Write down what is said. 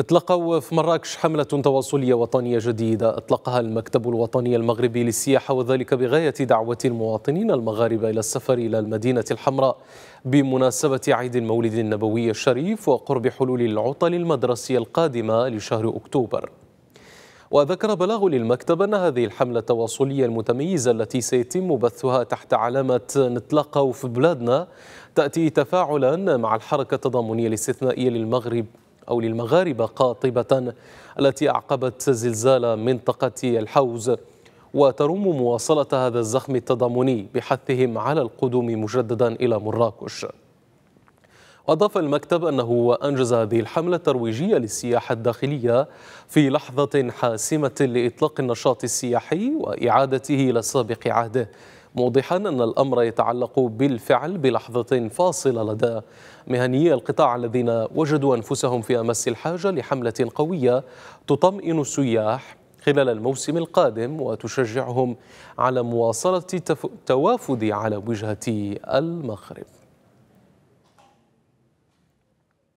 نتلقوا في مراكش حملة تواصلية وطنية جديدة أطلقها المكتب الوطني المغربي للسياحة وذلك بغاية دعوة المواطنين المغاربة إلى السفر إلى المدينة الحمراء بمناسبة عيد المولد النبوي الشريف وقرب حلول العطل المدرسية القادمة لشهر أكتوبر وذكر بلاغ للمكتب أن هذه الحملة التواصلية المتميزة التي سيتم بثها تحت علامة نتلقوا في بلادنا تأتي تفاعلا مع الحركة التضامنية الاستثنائية للمغرب أو للمغاربة قاطبة التي أعقبت زلزال منطقة الحوز وترم مواصلة هذا الزخم التضامني بحثهم على القدوم مجددا إلى مراكش أضاف المكتب أنه أنجز هذه الحملة الترويجية للسياحة الداخلية في لحظة حاسمة لإطلاق النشاط السياحي وإعادته إلى سابق عهده موضحا أن الأمر يتعلق بالفعل بلحظة فاصلة لدى مهنيي القطاع الذين وجدوا أنفسهم في أمس الحاجة لحملة قوية تطمئن السياح خلال الموسم القادم وتشجعهم على مواصلة توافد على وجهة المغرب